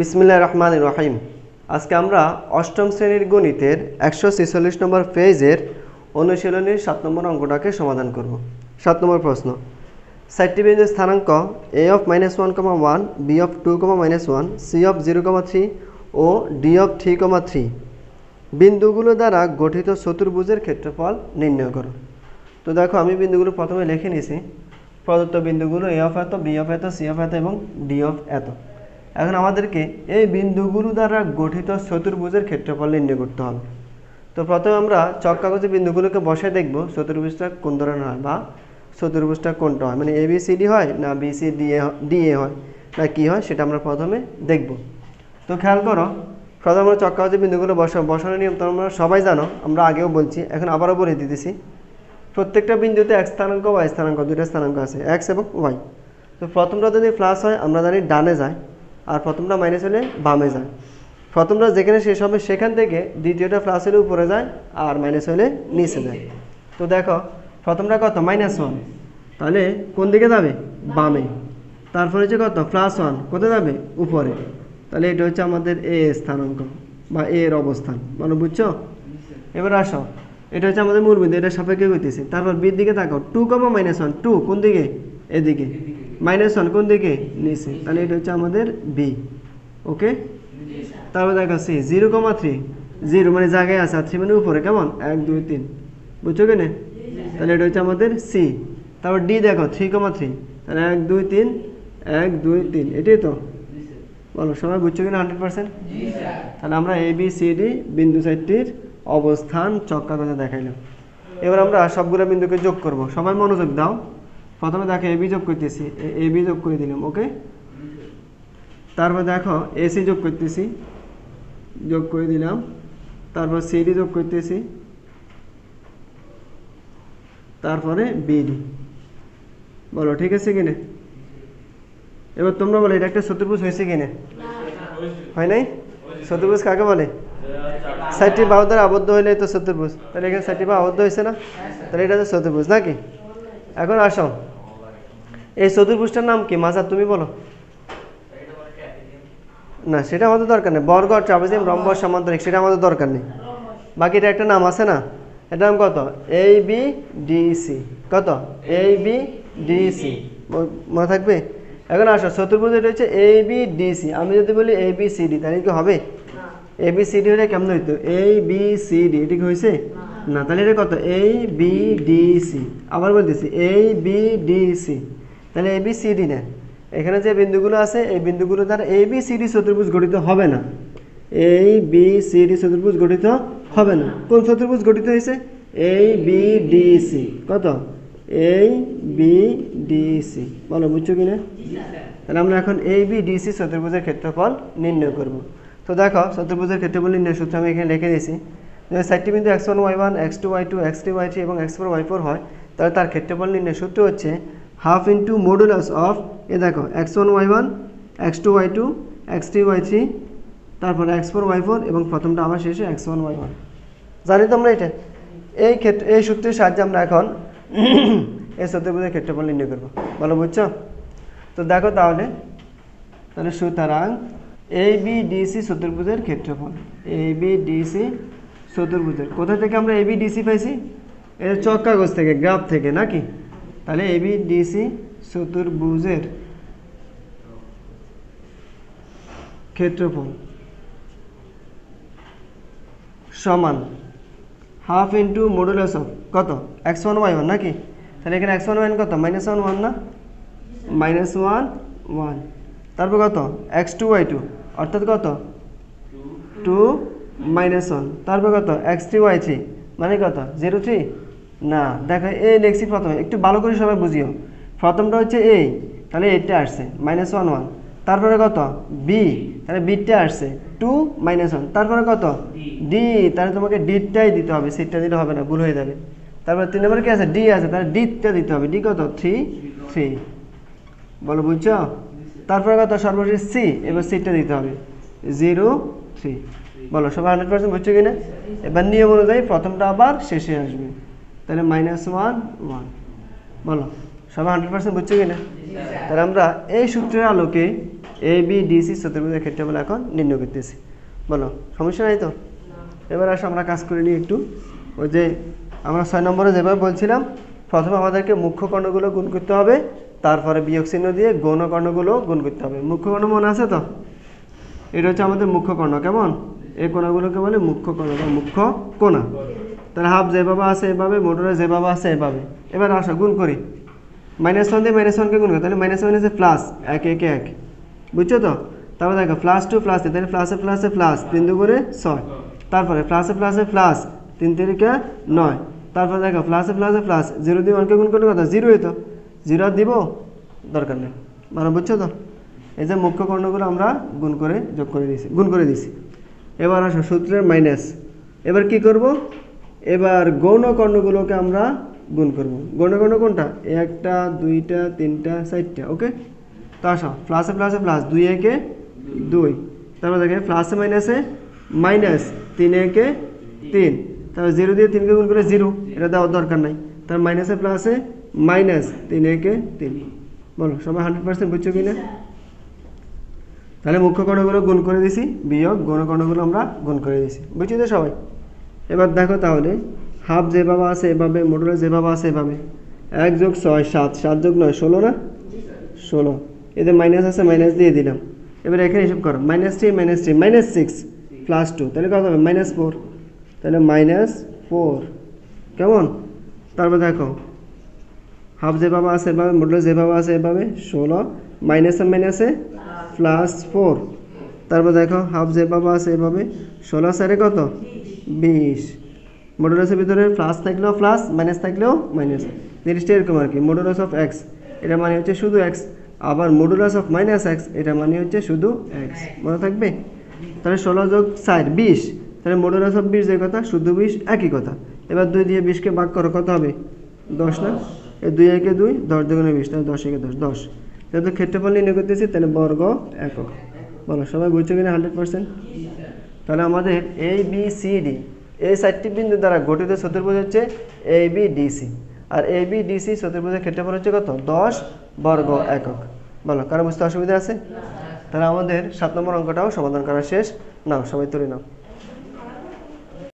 বিসমিল্লা রহমান রহিম আজকে আমরা অষ্টম শ্রেণীর গণিতের একশো ছেচল্লিশ নম্বর পেজের অনুশীলনীর সাত নম্বর অঙ্কটাকে সমাধান করব সাত নম্বর প্রশ্ন সাইটটি বিন্দু স্থানাঙ্ক A of minus one comma one B of two comma minus one C of zero comma three ও D of three comma three বিন্দুগুলো দ্বারা গঠিত চতুর্ভুজের ক্ষেত্রফল নির্ণয় করো তো দেখো আমি বিন্দুগুলো প্রথমে লিখে নিছি প্রদত্ত বিন্দুগুলো এ অফ এত বি অফ এত সি অফ এত এবং ডি অফ এত এখন আমাদেরকে এই বিন্দুগুলো দ্বারা গঠিত চতুর্ভুজের ক্ষেত্রফল নির্ণয় করতে হবে তো প্রথমে আমরা চক্কাগজে বিন্দুগুলোকে বসে দেখব চতুর্ভুজটা কোন ধরনের হয় বা চতুর্ভুজটা কোনটা হয় মানে এ বি সি ডি হয় না B C D A D A হয় না কি হয় সেটা আমরা প্রথমে দেখব তো খেয়াল করো প্রথমে আমরা চক্কাগজে বিন্দুগুলো বসা বসানোর নিয়ম তোমরা সবাই জানো আমরা আগেও বলছি এখন আবারও বলে দিতেছি প্রত্যেকটা বিন্দুতে এক স্থানাঙ্ক ওয়াই স্থানাঙ্ক দুইটা স্থানাঙ্ক আছে এক্স এবং ওয়াই তো প্রথমটা যদি প্লাস হয় আমরা জানি ডানে যায় আর প্রথমটা মাইনাস হলে বামে যায় প্রথমটা যেখানে শেষ হবে সেখান থেকে দ্বিতীয়টা প্লাস হলে উপরে যায় আর মাইনাস হলে নিচে যায় তো দেখো প্রথমটা কত মাইনাস ওয়ান তাহলে কোন দিকে যাবে বামে তারপরে হচ্ছে কত প্লাস ওয়ান কোথায় যাবে উপরে তাহলে এটা হচ্ছে আমাদের এ স্থানাঙ্ক বা এ এর অবস্থান মানে বুঝছো এবার আসো এটা হচ্ছে আমাদের মূল বিন্দু এটা সাপেক্ষে করতেছি তারপর বির দিকে থাকো two comma minus one two কোন দিকে এদিকে মাইনাস ওয়ান কোন দিকে নিচে তাহলে এটা হচ্ছে আমাদের বি ওকে তারপর দেখো C zero comma three zero মানে জায়গায় আছে আর থ্রি মানে উপরে কেমন এক দুই তিন বুঝছো কেনে তাহলে এটা হচ্ছে আমাদের সি তারপর ডি দেখো থ্রি কমা থ্রি তাহলে এক দুই তিন এক দুই তিন এটাই তো বলো সবাই বুঝছো কিনা হান্ড্রেড পার্সেন্ট তাহলে আমরা এ বি সি ডি বিন্দু চারটির অবস্থান চক্রাকারে দেখাইলাম এবার আমরা সবগুলো বিন্দুকে যোগ করব সবাই মনোযোগ দাও প্রথমে দেখো এবি যোগ করতেছি এবি যোগ করে দিলাম ওকে তারপর দেখো এসি যোগ করতেছি যোগ করে দিলাম তারপর সিডি যোগ করতেছি তারপরে বিডি বলো ঠিক আছে কিনে এবার তোমরা বলো এটা একটা চতুর্ভুজ হয়েছে কিনে হয় নাই চতুর্ভুজ কাকে বলে ষাটটি বাহু দ্বারা আবদ্ধ হইলে তো চতুর্ভুজ তাহলে এখানে সাতটি বা আবদ্ধ হয়েছে না তাহলে এটা তো চতুর্ভুজ নাকি এখন আসো এই চতুর্ভুজটার নাম কি মাজার তুমি বলো না সেটা আমাদের দরকার নেই বর্গ ট্রাভেজিয়াম রম্বর সামান্তরিক সেটা আমাদের দরকার নেই বাকিটা একটা নাম আছে না এটা নাম কত এই বি ডিসি কত এই বি ডিসি মনে থাকবে এখন আসো চতুর্ভুজ এটা হচ্ছে এ বি ডিসি আমি যদি বলি এ বি সি ডি তাহলে কি হবে এ বি সি ডি হলে কেমন হইতো এ বি সি ডি এটি কি হয়েছে না তাহলে এটা কত এ বি ডি সি আবার বলতেছি এ বি ডি সি তাহলে এ বি ডি না এখানে যে বিন্দুগুলো আছে এই বিন্দুগুলো দ্বারা এ বি সিডি চতুর্ভুজ গঠিত হবে না এই বি সিডি চতুর্ভুজ গঠিত হবে না কোন চতুর্ভুজ গঠিত হয়েছে এই বি ডি সি কত এই বি ডি সি বলো বুঝছো কি না তাহলে আমরা এখন এই বি ডি সি চতুর্ভুজের ক্ষেত্রফল নির্ণয় করব তো দেখো চতুর্ভুজের ক্ষেত্রফল নির্ণয় সূত্র আমি এখানে লিখে দিয়েছি যদি চারটি বিন্দু x one Y one x two y two x three y three এবং এক্স ফোর ওয়াই ফোর হয় তাহলে তার ক্ষেত্রফল নির্ণয় সূত্র হচ্ছে হাফ ইন্টু মডুলাস অফ এ দেখো x one Y one x two y two x three y three তারপর এক্স ফোর ওয়াই ফোর এবং প্রথমটা আবার শেষে এক্স ওয়ান ওয়াই ওয়ান জানি তো আমরা এটা এই ক্ষেত্রে এই সূত্রের সাহায্যে আমরা এখন এই চতুর্ভুজের ক্ষেত্রফল নির্ণয় করবো বলো বুঝছো তো দেখো তাহলে তাহলে সুতরাং এ বি ডিসি চতুর্ভুজের ক্ষেত্রফল এ বি ডিসি চতুর্ভুজের কোথা থেকে আমরা এ বি ডিসি পাইছি এটা চক কাগজ থেকে গ্রাফ থেকে নাকি তাহলে এবি ডিসি চতুর্ভুজের ক্ষেত্রফল সমান হাফ ইন্টু মডুলাস কত এক্স ওয়ান ওয়াই ওয়ান নাকি তাহলে এখানে এক্স ওয়ান ওয়ান কত মাইনাস ওয়ান ওয়ান না মাইনাস ওয়ান ওয়ান তারপর কত এক্স টু ওয়াই টু অর্থাৎ কত টু মাইনাস ওয়ান তারপর কত এক্স থ্রি ওয়াই থ্রি মানে কত জিরো থ্রি না দেখো এ লেখছি প্রথমে একটু ভালো করে সবাই বুঝিও প্রথমটা হচ্ছে এ তাহলে এটা আসছে মাইনাস ওয়ান ওয়ান তারপরে কত বি তাহলে বিটটা আসছে টু মাইনাস ওয়ান তারপরে কত ডি তাহলে তোমাকে ডিটটাই দিতে হবে সিটটা দিলে হবে না ভুল হয়ে যাবে তারপরে তিন নম্বরে কী আছে ডি আছে তাহলে ডিটটা দিতে হবে ডি কত থ্রি থ্রি বলো বুঝছো তারপরে কত সর্বশেষ সি এবার সিটটা দিতে হবে জিরো থ্রি বলো সবাই হান্ড্রেড পার্সেন্ট বুঝছো কিনা এবার নিয়ম অনুযায়ী প্রথমটা আবার শেষে আসবে তাহলে মাইনাস ওয়ান ওয়ান বলো সবাই হান্ড্রেড পার্সেন্ট বুঝছো কি না তাহলে আমরা এই সূত্রের আলোকে এ বি ডিসি ক্ষেত্রে বলে এখন নির্ণয় করতেছি বলো সমস্যা নাই তো এবার আসো আমরা কাজ করে নিই একটু ওই যে আমরা ছয় নম্বরে যেভাবে বলছিলাম প্রথমে আমাদেরকে মুখ্য কর্ণগুলো গুণ করতে হবে তারপরে বিয়োগ চিহ্ন দিয়ে গৌণ কর্ণগুলো গুণ করতে হবে মুখ্য কর্ণ মনে আছে তো এটা হচ্ছে আমাদের মুখ্য কর্ণ কেমন এই কোণাগুলোকে বলে মুখ্য বা মুখ্য কোণা তাহলে হাফ যেভাবে আছে এভাবে মোটরে যেভাবে আছে এভাবে এবার আসো গুণ করি মাইনাস ওয়ান দিয়ে মাইনাস ওয়ানকে গুণ করি তাহলে মাইনাস ওয়ান আছে প্লাস এক একে এক বুঝছো তো তারপর দেখো প্লাস টু প্লাস তাহলে প্লাসে প্লাসে প্লাস তিন দু করে ছয় তারপরে প্লাসে প্লাসে প্লাস তিন তিনকে নয় তারপরে দেখো প্লাসে প্লাসে প্লাস জিরো দিয়ে ওয়ানকে গুণ করলে কথা জিরোই তো জিরো আর দিব দরকার নেই মানে বুঝছো তো এই যে মুখ্য কর্ণগুলো আমরা গুণ করে যোগ করে দিয়েছি গুণ করে দিয়েছি এবার আসো সূত্রের মাইনাস এবার কি করব এবার গৌণকর্ণগুলোকে আমরা গুণ করব গৌণকর্ণ কোনটা একটা দুইটা তিনটা চারটা ওকে তো আসা প্লাসে প্লাসে প্লাস দুই একে দুই তারপর দেখে প্লাসে মাইনাসে মাইনাস তিন একে তিন তারপর জিরো দিয়ে তিনকে গুণ করে জিরো এটা দেওয়ার দরকার নাই তার মাইনাসে প্লাসে মাইনাস তিন একে তিন বলো সবাই হান্ড্রেড পার্সেন্ট বুঝছো কি না তাহলে মুখ্য কর্ণগুলো গুণ করে দিছি বিয়োগ গৌণ আমরা গুণ করে দিছি বুঝছি তো সবাই এবার দেখো তাহলে হাফ যেভাবে আছে এভাবে মোটরে যেভাবে আছে এভাবে এক যোগ ছয় সাত সাত যোগ নয় ষোলো না ষোলো এদের মাইনাস আছে মাইনাস দিয়ে দিলাম এবার এখানে হিসেব করো minus three minus three minus six plus two তাহলে কত হবে মাইনাস ফোর তাহলে মাইনাস ফোর কেমন তারপর দেখো হাফ যেভাবে আছে এভাবে মোটর যেভাবে আছে এভাবে ষোলো মাইনাস আর মাইনাসে প্লাস ফোর তারপর দেখো হাফ যেভাবে আছে এভাবে ষোলো সারে কত বিশ মোডুলাসের ভিতরে প্লাস থাকলেও প্লাস মাইনাস থাকলেও মাইনাস জিনিসটা এরকম আর কি মোডুলাস অফ এক্স এটা মানে হচ্ছে শুধু এক্স আবার মোডুলাস অফ মাইনাস এক্স এটা মানে হচ্ছে শুধু এক্স মনে থাকবে তাহলে ষোলো যোগ সাইড বিশ তাহলে মোডুলাস অফ বিশ যে কথা শুধু বিশ একই কথা এবার দুই দিয়ে বিশকে বাক করো কত হবে দশ না এই দুই একে দুই দশ দুগুণে বিশ তাহলে দশ একে দশ দশ যেহেতু ক্ষেত্রফল নির্ণয় করতেছি তাহলে বর্গ একক বলো সবাই বুঝছো কিনা হান্ড্রেড পার্সেন্ট তাহলে আমাদের এ বি সি ডি এই চারটি বিন্দু দ্বারা গঠিত চতুর্ভুজ হচ্ছে এ বি ডিসি আর এ বি ডিসি চতুর্ভুজের ক্ষেত্রফল হচ্ছে কত দশ বর্গ একক বলো কারো বুঝতে অসুবিধা আছে তাহলে আমাদের সাত নম্বর অঙ্কটাও সমাধান করা শেষ নাও সবাই তুলে নাও